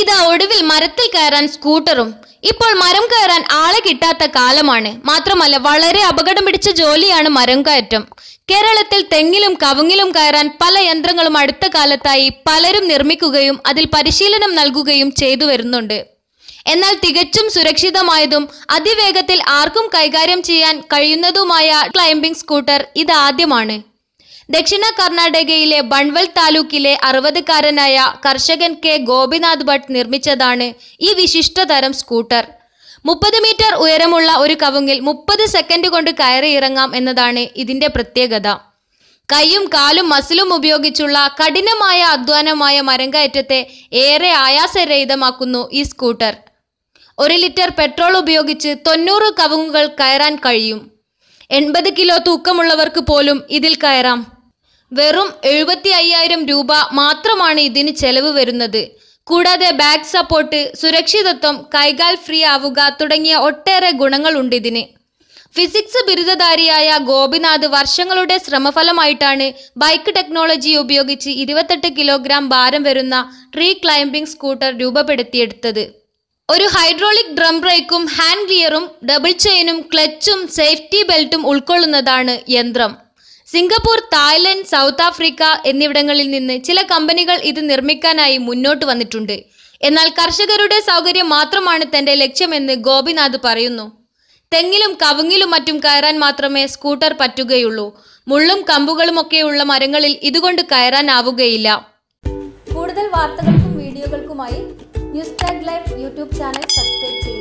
ഇതാ ഒടുവിൽ മരത്തിൽ കയറാൻ സ്കൂട്ടറും ഇപ്പോൾ മരം കയറാൻ ആളെ കിട്ടാത്ത കാലമാണ് മാത്രമല്ല വളരെ അപകടം പിടിച്ച ജോലിയാണ് മരം കയറ്റം കേരളത്തിൽ തെങ്ങിലും കവുങ്ങിലും കയറാൻ പല യന്ത്രങ്ങളും അടുത്ത കാലത്തായി പലരും നിർമ്മിക്കുകയും അതിൽ പരിശീലനം നൽകുകയും ചെയ്തു വരുന്നുണ്ട് എന്നാൽ തികച്ചും സുരക്ഷിതമായതും അതിവേഗത്തിൽ ആർക്കും കൈകാര്യം ചെയ്യാൻ കഴിയുന്നതുമായ ക്ലൈംബിംഗ് സ്കൂട്ടർ ഇതാദ്യമാണ് ദക്ഷിണ കർണാടകയിലെ ബൺവൽ താലൂക്കിലെ അറുപതുകാരനായ കർഷകൻ കെ ഗോപിനാഥ് ഭട്ട് നിർമ്മിച്ചതാണ് ഈ വിശിഷ്ടതരം സ്കൂട്ടർ മുപ്പത് മീറ്റർ ഉയരമുള്ള ഒരു കവുങ്ങിൽ മുപ്പത് സെക്കൻഡ് കൊണ്ട് കയറി ഇറങ്ങാം എന്നതാണ് ഇതിന്റെ പ്രത്യേകത കൈയും കാലും മസിലും ഉപയോഗിച്ചുള്ള കഠിനമായ അധ്വാനമായ മരങ്കയറ്റത്തെ ഏറെ ആയാസരഹിതമാക്കുന്നു ഈ സ്കൂട്ടർ ഒരു ലിറ്റർ പെട്രോൾ ഉപയോഗിച്ച് തൊണ്ണൂറ് കവുങ്ങുകൾ കയറാൻ കഴിയും എൺപത് കിലോ തൂക്കമുള്ളവർക്ക് പോലും ഇതിൽ കയറാം വെറും എഴുപത്തി അയ്യായിരം രൂപ മാത്രമാണ് ഇതിന് ചെലവ് വരുന്നത് കൂടാതെ ബാക്ക് സപ്പോർട്ട് സുരക്ഷിതത്വം കൈകാൽ ഫ്രീ ആവുക തുടങ്ങിയ ഒട്ടേറെ ഗുണങ്ങളുണ്ട് ഇതിന് ഫിസിക്സ് ബിരുദധാരിയായ ഗോപിനാഥ് വർഷങ്ങളുടെ ശ്രമഫലമായിട്ടാണ് ബൈക്ക് ടെക്നോളജി ഉപയോഗിച്ച് ഇരുപത്തെട്ട് കിലോഗ്രാം ഭാരം വരുന്ന ട്രീ ക്ലൈംബിംഗ് സ്കൂട്ടർ രൂപപ്പെടുത്തിയെടുത്തത് ഒരു ഹൈഡ്രോളിക് ഡ്രം ബ്രേക്കും ഹാൻഡ് ഗിയറും ഡബിൾ ചെയിനും ക്ലച്ചും സേഫ്റ്റി ബെൽറ്റും ഉൾക്കൊള്ളുന്നതാണ് യന്ത്രം സിംഗപ്പൂർ തായ്ലൻഡ് സൗത്ത് ആഫ്രിക്ക എന്നിവിടങ്ങളിൽ നിന്ന് ചില കമ്പനികൾ ഇത് നിർമ്മിക്കാനായി മുന്നോട്ട് വന്നിട്ടുണ്ട് എന്നാൽ കർഷകരുടെ സൗകര്യം മാത്രമാണ് തന്റെ ലക്ഷ്യമെന്ന് ഗോപിനാഥ് പറയുന്നു തെങ്ങിലും കവുങ്ങിലും മറ്റും കയറാൻ മാത്രമേ സ്കൂട്ടർ പറ്റുകയുള്ളൂ മുള്ളും കമ്പുകളുമൊക്കെയുള്ള മരങ്ങളിൽ ഇതുകൊണ്ട് കയറാനാവുകയില്ല കൂടുതൽ വാർത്തകൾക്കും വീഡിയോകൾക്കുമായി news tag life YouTube channel subscribe ചെയ്യുക